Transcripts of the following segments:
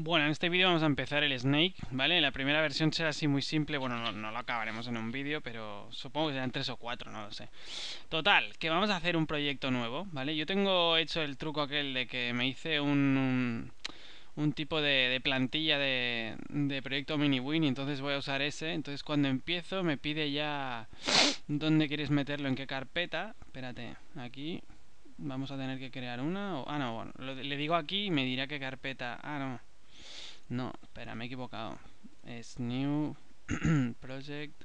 Bueno, en este vídeo vamos a empezar el Snake, ¿vale? La primera versión será así muy simple, bueno, no, lo acabaremos en un vídeo, pero supongo que serán tres o cuatro, no lo sé. Total, que vamos a hacer un proyecto nuevo, ¿vale? Yo tengo hecho el truco aquel de que me hice un, un, tipo de, plantilla de, proyecto mini-win, entonces voy a usar ese. Entonces cuando empiezo me pide ya dónde quieres meterlo, en qué carpeta. Espérate, aquí vamos a tener que crear una, ah no, bueno, le digo aquí y me dirá qué carpeta, ah no no, espera, me he equivocado. Es New Project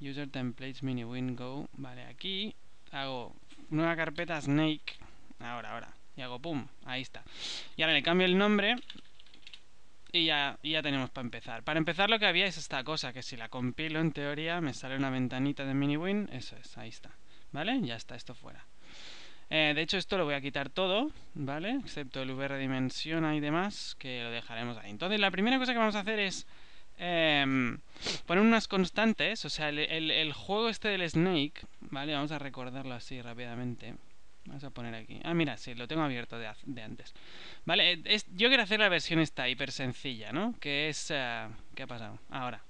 User Templates Mini win go Vale, aquí hago nueva carpeta Snake. Ahora, ahora. Y hago pum. Ahí está. Y ahora le cambio el nombre. Y ya, ya tenemos para empezar. Para empezar lo que había es esta cosa, que si la compilo en teoría me sale una ventanita de mini win Eso es, ahí está. ¿Vale? Ya está, esto fuera. Eh, de hecho, esto lo voy a quitar todo, ¿vale? Excepto el VR Dimensiona y demás, que lo dejaremos ahí. Entonces, la primera cosa que vamos a hacer es em, poner unas constantes, o sea, el, juego este del Snake, ¿vale? Vamos a recordarlo así rápidamente. Vamos a poner aquí. Ah, mira, sí, lo tengo abierto de, antes. Vale, eh, yo quiero hacer la versión esta hiper sencilla, ¿no? Que es... Eh, ¿Qué ha pasado? Ahora.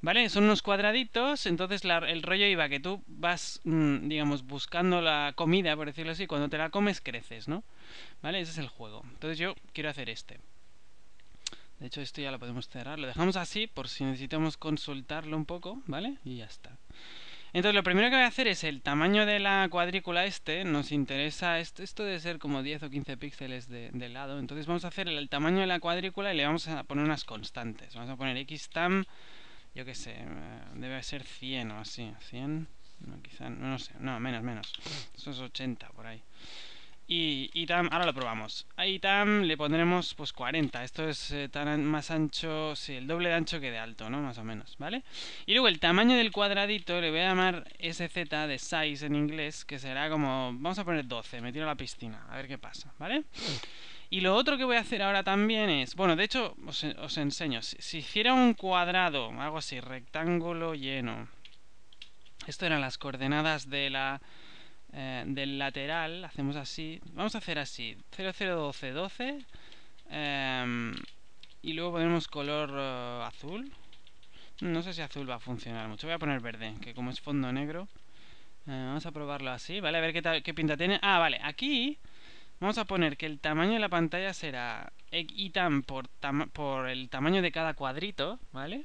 ¿Vale? Son unos cuadraditos, entonces el rollo iba que tú vas, mm, digamos, buscando la comida, por decirlo así, cuando te la comes creces, ¿no? ¿Vale? Ese es el juego. Entonces yo quiero hacer este. De hecho, esto ya lo podemos cerrar. Lo dejamos así por si necesitamos consultarlo un poco, ¿vale? Y ya está. Entonces, lo primero que voy a hacer es el tamaño de la cuadrícula este. Nos interesa... Este, esto, esto debe ser como 10 o 15 píxeles de, lado. Entonces, vamos a hacer el, tamaño de la cuadrícula y le vamos a poner unas constantes. Vamos a poner x tam yo qué sé, eh, debe ser 100 o así, 100, no, quizá, no, sé, no, menos, menos, esos 80 por ahí. Y ITAM, ahora lo probamos. ahí tan le pondremos pues 40. Esto es eh, tan, más ancho, sí, el doble de ancho que de alto, ¿no? Más o menos, ¿vale? Y luego el tamaño del cuadradito le voy a llamar SZ de size en inglés, que será como, vamos a poner 12, me tiro a la piscina, a ver qué pasa, ¿vale? Y lo otro que voy a hacer ahora también es, bueno, de hecho os, enseño, si, hiciera un cuadrado, algo así, rectángulo lleno, esto eran las coordenadas de la, eh, del lateral, hacemos así, vamos a hacer así, 0, 0, 12, 12, y luego ponemos color eh, azul, no sé si azul va a funcionar mucho, voy a poner verde, que como es fondo negro, eh, vamos a probarlo así, ¿vale? A ver qué, qué pinta tiene, ah, vale, aquí Vamos a poner que el tamaño de la pantalla será itam por, por el tamaño de cada cuadrito, ¿vale?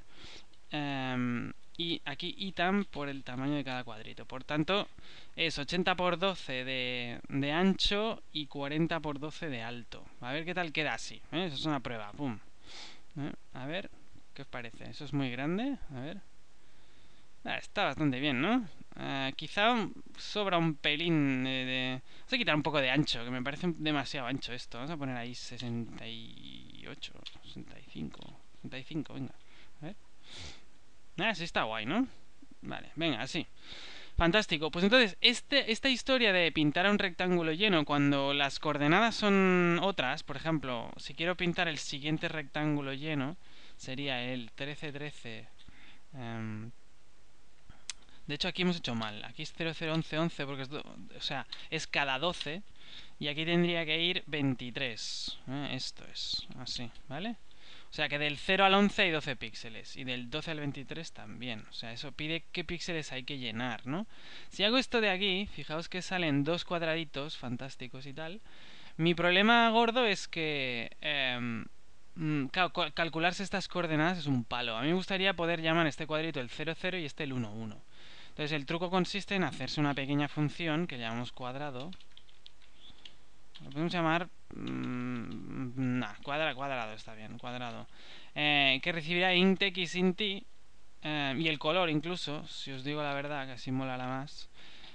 Em, y aquí itam por el tamaño de cada cuadrito. Por tanto, es 80 por 12 de, ancho y 40 por 12 de alto. A ver qué tal queda así. ¿eh? Eso es una prueba. ¡Pum! ¿eh? A ver, ¿qué os parece? ¿Eso es muy grande? A ver. Ah, está bastante bien, ¿no? Ah, quizá sobra un pelín de, Vamos a quitar un poco de ancho, que me parece demasiado ancho esto. Vamos a poner ahí 68, 65, 65, venga. A ver. Ah, sí está guay, ¿no? Vale, venga, así. Fantástico. Pues entonces, este, esta historia de pintar a un rectángulo lleno cuando las coordenadas son otras, por ejemplo, si quiero pintar el siguiente rectángulo lleno, sería el 13, 13... De hecho, aquí hemos hecho mal. Aquí es 00111 porque es, o sea, es cada 12. Y aquí tendría que ir 23. ¿eh? Esto es. Así, ¿vale? O sea que del 0 al 11 hay 12 píxeles. Y del 12 al 23 también. O sea, eso pide qué píxeles hay que llenar, ¿no? Si hago esto de aquí, fijaos que salen dos cuadraditos fantásticos y tal. Mi problema gordo es que... Em, mm, calcularse estas coordenadas es un palo. A mí me gustaría poder llamar este cuadrito el 00 y este el 11. Entonces el truco consiste en hacerse una pequeña función que llamamos cuadrado. Lo podemos llamar... Mmm, nah, cuadra, cuadrado está bien, cuadrado. Eh, que recibirá int x int y, eh, y el color incluso, si os digo la verdad, que así mola la más.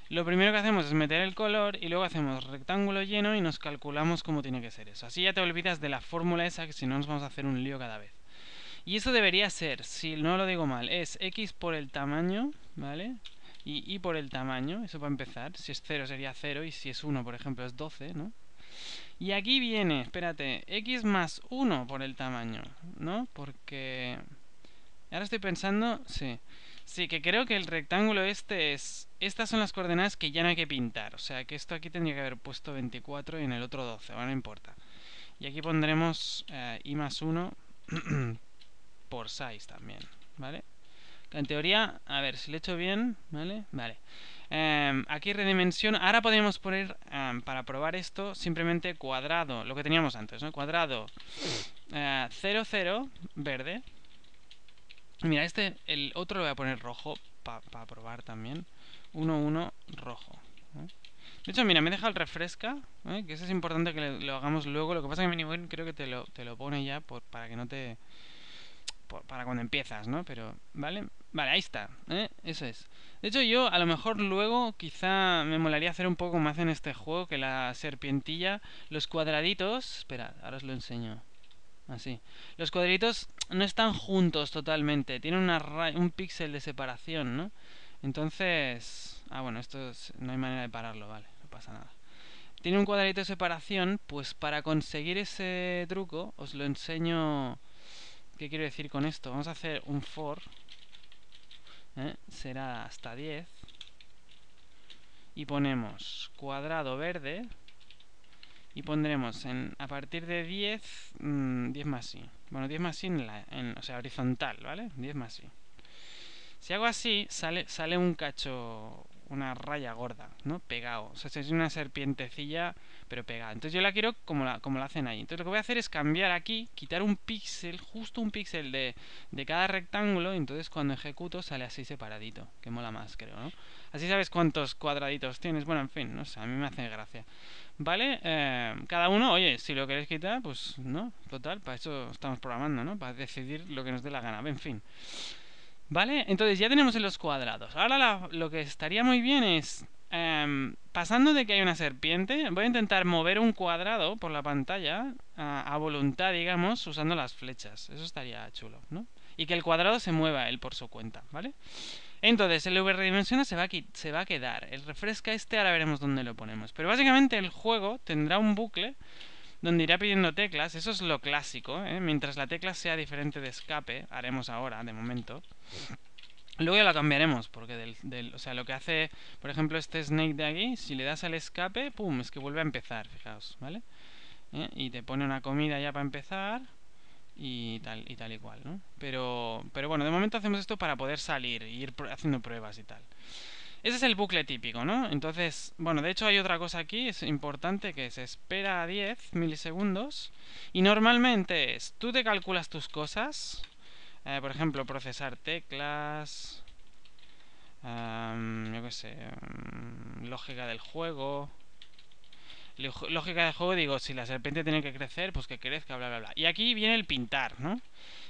Lo primero que hacemos es meter el color y luego hacemos rectángulo lleno y nos calculamos cómo tiene que ser eso. Así ya te olvidas de la fórmula esa que si no nos vamos a hacer un lío cada vez. Y eso debería ser, si no lo digo mal, es x por el tamaño, ¿vale? Y y por el tamaño, eso para empezar. Si es 0 sería 0 y si es 1, por ejemplo, es 12, ¿no? Y aquí viene, espérate, x más 1 por el tamaño, ¿no? Porque... Ahora estoy pensando, sí. Sí, que creo que el rectángulo este es... Estas son las coordenadas que ya no hay que pintar. O sea, que esto aquí tendría que haber puesto 24 y en el otro 12. Bueno, no importa. Y aquí pondremos Y eh, más 1 por size también, ¿vale? En teoría, a ver, si lo he hecho bien, ¿vale? Vale. Em, aquí redimensión Ahora podríamos poner, em, para probar esto, simplemente cuadrado, lo que teníamos antes, ¿no? Cuadrado 0, eh, 0, verde. Mira, este, el otro lo voy a poner rojo para probar también. Uno, uno rojo. De hecho, mira, me he dejado el refresca, ¿eh? que eso es importante que lo, hagamos luego. Lo que pasa es que Miniwin creo que te lo, te lo pone ya para que no te para cuando empiezas, ¿no? Pero, ¿vale? Vale, ahí está, ¿eh? Eso es. De hecho, yo a lo mejor luego quizá me molaría hacer un poco más en este juego que la serpientilla. Los cuadraditos... Espera, ahora os lo enseño. Así. Los cuadraditos no están juntos totalmente. Tienen una un píxel de separación, ¿no? Entonces... Ah, bueno, esto no hay manera de pararlo, vale. No pasa nada. Tiene un cuadradito de separación, pues para conseguir ese truco os lo enseño ¿Qué quiero decir con esto? Vamos a hacer un for. ¿eh? Será hasta 10. Y ponemos cuadrado verde. Y pondremos en, a partir de 10, 10 mm, más y. Bueno, 10 más y en o sea, horizontal, ¿vale? 10 más y. Si hago así, sale, sale un cacho una raya gorda, ¿no? Pegado. O sea, es una serpientecilla, pero pegada. Entonces yo la quiero como la, como la hacen ahí. Entonces lo que voy a hacer es cambiar aquí, quitar un píxel, justo un píxel de, cada rectángulo, y entonces cuando ejecuto sale así separadito, que mola más, creo, ¿no? Así sabes cuántos cuadraditos tienes. Bueno, en fin, no sé, a mí me hace gracia. ¿Vale? Eh, cada uno, oye, si lo queréis quitar, pues no, total, para eso estamos programando, ¿no? Para decidir lo que nos dé la gana, en fin. ¿Vale? Entonces ya tenemos los cuadrados. Ahora lo que estaría muy bien es... Em, pasando de que hay una serpiente, voy a intentar mover un cuadrado por la pantalla a, voluntad, digamos, usando las flechas. Eso estaría chulo, ¿no? Y que el cuadrado se mueva él por su cuenta, ¿vale? Entonces, el V redimensiona se va, a se va a quedar. El refresca este, ahora veremos dónde lo ponemos. Pero básicamente el juego tendrá un bucle donde irá pidiendo teclas, eso es lo clásico, ¿eh? mientras la tecla sea diferente de escape, haremos ahora, de momento. Luego ya la cambiaremos, porque del, o sea, lo que hace, por ejemplo, este snake de aquí, si le das al escape, pum, es que vuelve a empezar, fijaos, ¿vale? ¿Eh? Y te pone una comida ya para empezar y tal y tal y cual, ¿no? Pero, pero bueno, de momento hacemos esto para poder salir y ir haciendo pruebas y tal. Ese es el bucle típico, ¿no? Entonces, bueno, de hecho hay otra cosa aquí, es importante, que se espera 10 milisegundos. Y normalmente es, tú te calculas tus cosas, eh, por ejemplo, procesar teclas, yo qué sé, mm, lógica del juego. Lógica del juego, digo, si la serpiente tiene que crecer, pues que crezca, bla, bla, bla. Y aquí viene el pintar, ¿no?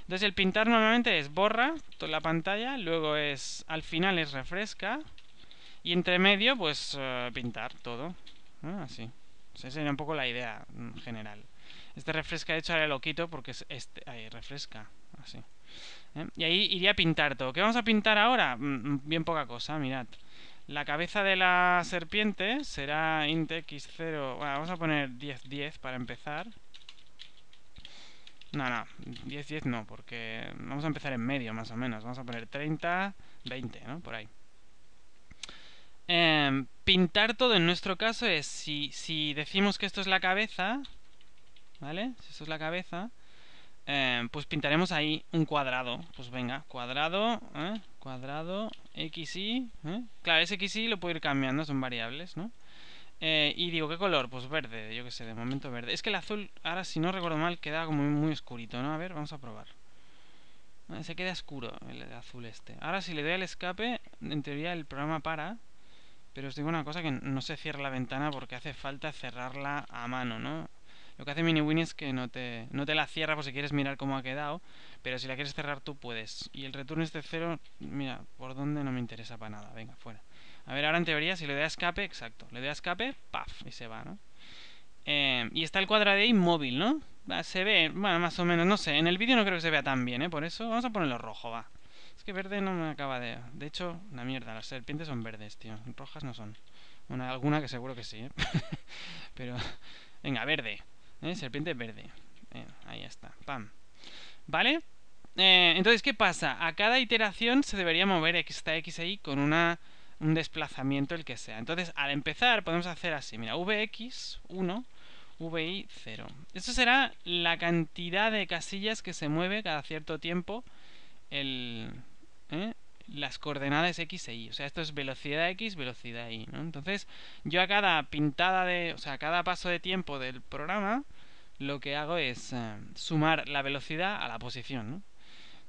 Entonces el pintar normalmente es borra toda la pantalla, luego es, al final es refresca, y entre medio, pues eh, pintar todo. así. Ah, Esa sería un poco la idea mm, general. Este refresca, de hecho, ahora lo quito porque es este. Ahí, refresca. Así. ¿Eh? Y ahí iría a pintar todo. ¿Qué vamos a pintar ahora? Mm, mm, bien poca cosa, mirad. La cabeza de la serpiente será int x0... vamos a poner 10, 10 para empezar. No, no, 10, 10 no, porque vamos a empezar en medio más o menos. Vamos a poner 30, 20, ¿no? Por ahí. Em, pintar todo en nuestro caso es, si, si, decimos que esto es la cabeza, ¿vale? Si esto es la cabeza, em, pues pintaremos ahí un cuadrado. Pues venga, cuadrado, ¿eh? cuadrado, xy, ¿eh? Claro, ese xy lo puedo ir cambiando, son variables, ¿no? Eh, y digo, ¿qué color? Pues verde, yo que sé, de momento verde. Es que el azul, ahora si no recuerdo mal, queda como muy oscurito, ¿no? A ver, vamos a probar. Eh, se queda oscuro el azul este. Ahora si le doy al escape, en teoría el programa para. Pero os digo una cosa que no se cierra la ventana porque hace falta cerrarla a mano, ¿no? Lo que hace Winnie es que no te, no te la cierra por si quieres mirar cómo ha quedado, pero si la quieres cerrar tú puedes. Y el return este cero, mira, por dónde no me interesa para nada, venga, fuera. A ver, ahora en teoría si le doy a escape, exacto, le doy a escape, paf, y se va, ¿no? Eh, y está el cuadrado de móvil, ¿no? Se ve, bueno, más o menos, no sé, en el vídeo no creo que se vea tan bien, ¿eh? Por eso vamos a ponerlo rojo, va verde no me acaba de... De hecho, una mierda, las serpientes son verdes, tío. Rojas no son. una alguna que seguro que sí, ¿eh? Pero... Venga, verde. ¿eh? Serpiente verde. ahí está. Pam. ¿Vale? Eh, entonces, ¿qué pasa? A cada iteración se debería mover x x ahí e con una, un desplazamiento el que sea. Entonces, al empezar podemos hacer así. Mira, vx, 1, vi, 0. Esto será la cantidad de casillas que se mueve cada cierto tiempo el, ¿eh? las coordenadas x e y. O sea, esto es velocidad x, velocidad y. ¿no? Entonces, yo a cada pintada de. O sea, a cada paso de tiempo del programa, lo que hago es eh, sumar la velocidad a la posición. ¿no?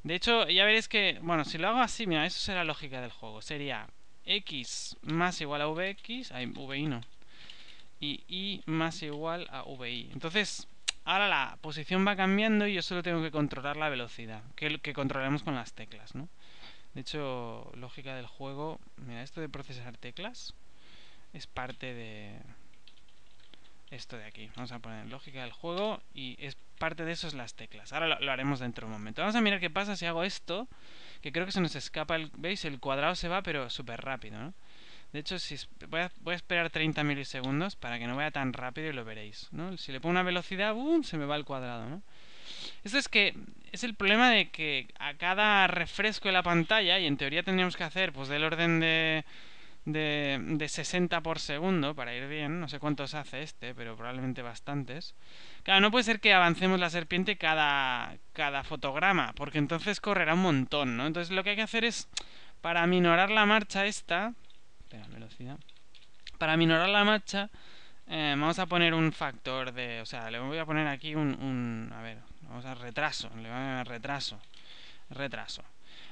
De hecho, ya veréis que. Bueno, si lo hago así, mira, eso será la lógica del juego. Sería x más igual a vx. v vi no. Y y más igual a vi. Entonces. Ahora la posición va cambiando y yo solo tengo que controlar la velocidad, que, que controlamos con las teclas, ¿no? De hecho, lógica del juego, mira, esto de procesar teclas es parte de esto de aquí. Vamos a poner lógica del juego y es parte de eso es las teclas. Ahora lo, haremos dentro de un momento. Vamos a mirar qué pasa si hago esto, que creo que se nos escapa, el, ¿veis? El cuadrado se va, pero súper rápido, ¿no? De hecho, si voy, a, voy a esperar 30 milisegundos para que no vaya tan rápido y lo veréis. ¿no? Si le pongo una velocidad, ¡bum! se me va el cuadrado. ¿no? Esto es que es el problema de que a cada refresco de la pantalla, y en teoría tendríamos que hacer pues del orden de, de, de 60 por segundo para ir bien, no sé cuántos hace este, pero probablemente bastantes. Claro, no puede ser que avancemos la serpiente cada, cada fotograma, porque entonces correrá un montón, ¿no? Entonces lo que hay que hacer es, para minorar la marcha esta, velocidad, para minorar la marcha, eh, vamos a poner un factor de, o sea, le voy a poner aquí un, un a ver, vamos a retraso, le a retraso, retraso.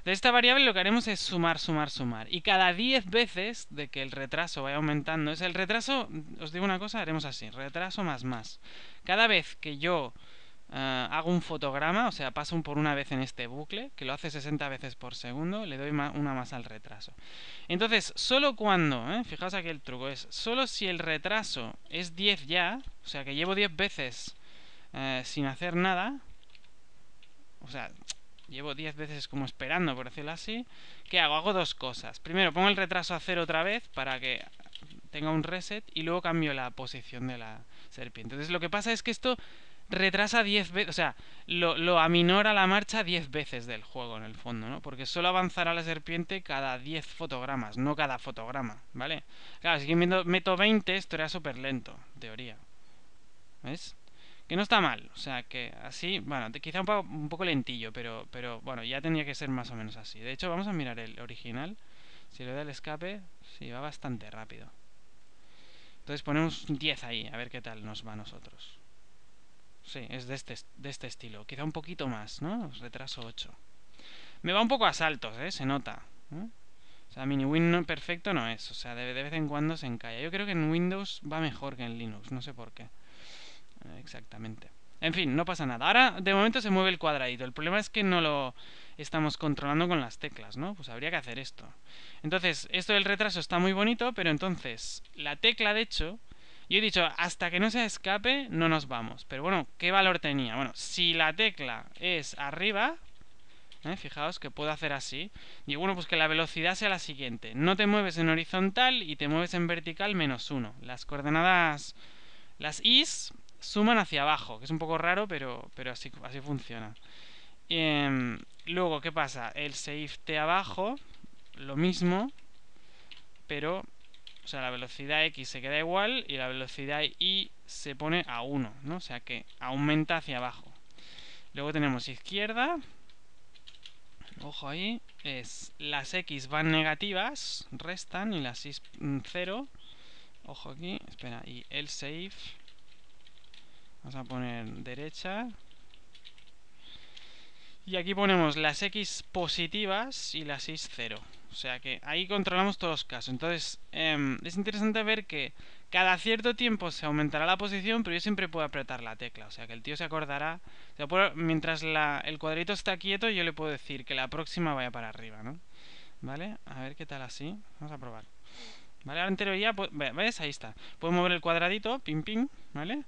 De esta variable lo que haremos es sumar, sumar, sumar. Y cada 10 veces de que el retraso vaya aumentando, es el retraso, os digo una cosa, haremos así, retraso más más. Cada vez que yo eh, hago un fotograma, o sea, paso un por una vez en este bucle, que lo hace 60 veces por segundo, le doy una más al retraso. Entonces, solo cuando, eh, fijaos aquí el truco, es solo si el retraso es 10 ya, o sea, que llevo 10 veces eh, sin hacer nada, o sea, llevo 10 veces como esperando, por decirlo así. ¿Qué hago? Hago dos cosas. Primero, pongo el retraso a cero otra vez para que tenga un reset y luego cambio la posición de la serpiente. Entonces lo que pasa es que esto retrasa 10 veces, o sea, lo, aminora la marcha 10 veces del juego en el fondo, ¿no? Porque solo avanzará la serpiente cada 10 fotogramas, no cada fotograma, ¿vale? Claro, si meto, 20, esto era súper lento, teoría. ¿Ves? Que no está mal, o sea, que así, bueno, quizá un poco, lentillo, pero, pero bueno, ya tenía que ser más o menos así. De hecho, vamos a mirar el original. Si le doy al escape, sí, va bastante rápido. Entonces ponemos 10 ahí, a ver qué tal nos va a nosotros. Sí, es de este, este estilo. Quizá un poquito más, ¿no? Retraso 8. Me va un poco a saltos, ¿eh? Se nota. O sea, mini win perfecto no es. O sea, de, de vez en cuando se encalla. Yo creo que en Windows va mejor que en Linux, no sé por qué. Exactamente. En fin, no pasa nada. Ahora, de momento se mueve el cuadradito. El problema es que no lo estamos controlando con las teclas, ¿no? Pues habría que hacer esto. Entonces, esto del retraso está muy bonito, pero entonces, la tecla, de hecho, yo he dicho, hasta que no se escape, no nos vamos. Pero bueno, ¿qué valor tenía? Bueno, si la tecla es arriba, ¿eh? fijaos que puedo hacer así. Y bueno, pues que la velocidad sea la siguiente. No te mueves en horizontal y te mueves en vertical menos uno. Las coordenadas, las is, suman hacia abajo, que es un poco raro, pero, pero así, así funciona. Em, luego, ¿qué pasa? El T abajo, lo mismo, pero, o sea, la velocidad x se queda igual y la velocidad y se pone a 1, ¿no? O sea que aumenta hacia abajo. Luego tenemos izquierda, ojo ahí, es las x van negativas, restan, y las y 0, mm, ojo aquí, espera, y el safe Vamos a poner derecha. Y aquí ponemos las X positivas y las X cero. O sea que ahí controlamos todos los casos. Entonces, em, es interesante ver que cada cierto tiempo se aumentará la posición, pero yo siempre puedo apretar la tecla. O sea que el tío se acordará. mientras el cuadrito está quieto, yo le puedo decir que la próxima vaya para arriba, ¿no? ¿Vale? A ver qué tal así. Vamos a probar. ¿Vale? Ahora en teoría, pues, ¿ves? Ahí está. Puedo mover el cuadradito, pim, pim, ¿vale?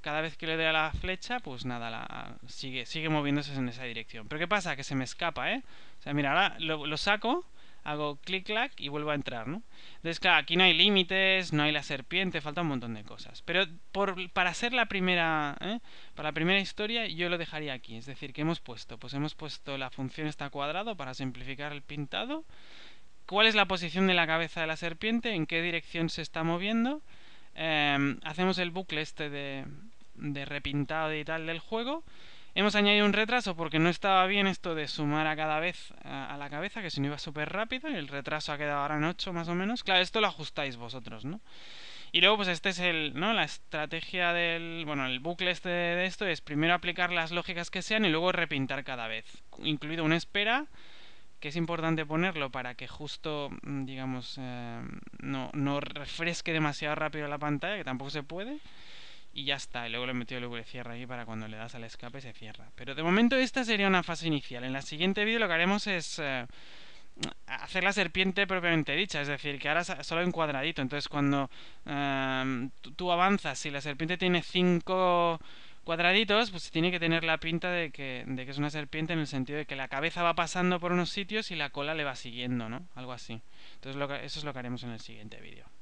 cada vez que le doy a la flecha, pues nada, la, sigue, sigue moviéndose en esa dirección. Pero ¿qué pasa? Que se me escapa, ¿eh? O sea, mira, ahora lo, saco, hago clic-clac y vuelvo a entrar, ¿no? Entonces, claro, aquí no hay límites, no hay la serpiente, falta un montón de cosas. Pero para ser la primera, ¿eh? para la primera historia, yo lo dejaría aquí. Es decir, que hemos puesto? Pues hemos puesto la función está cuadrado para simplificar el pintado. ¿Cuál es la posición de la cabeza de la serpiente? ¿En qué dirección se está moviendo? Em, hacemos el bucle este de, de repintado y tal del juego. Hemos añadido un retraso porque no estaba bien esto de sumar a cada vez a, la cabeza, que si no iba súper rápido, y el retraso ha quedado ahora en 8 más o menos. Claro, esto lo ajustáis vosotros, ¿no? Y luego, pues este es el, ¿no? La estrategia del, bueno, el bucle este de esto es primero aplicar las lógicas que sean y luego repintar cada vez, incluido una espera, que es importante ponerlo para que justo, mm, digamos, eh, no, no refresque demasiado rápido la pantalla, que tampoco se puede y ya está. Y luego le he metido el cierra ahí para cuando le das al escape se cierra. Pero de momento esta sería una fase inicial. En la siguiente vídeo lo que haremos es eh, hacer la serpiente propiamente dicha. Es decir, que ahora solo hay un cuadradito. Entonces cuando em, tú avanzas, si la serpiente tiene 5 cuadraditos, pues tiene que tener la pinta de que, de que es una serpiente en el sentido de que la cabeza va pasando por unos sitios y la cola le va siguiendo, ¿no? Algo así. Entonces eso es lo que haremos en el siguiente vídeo.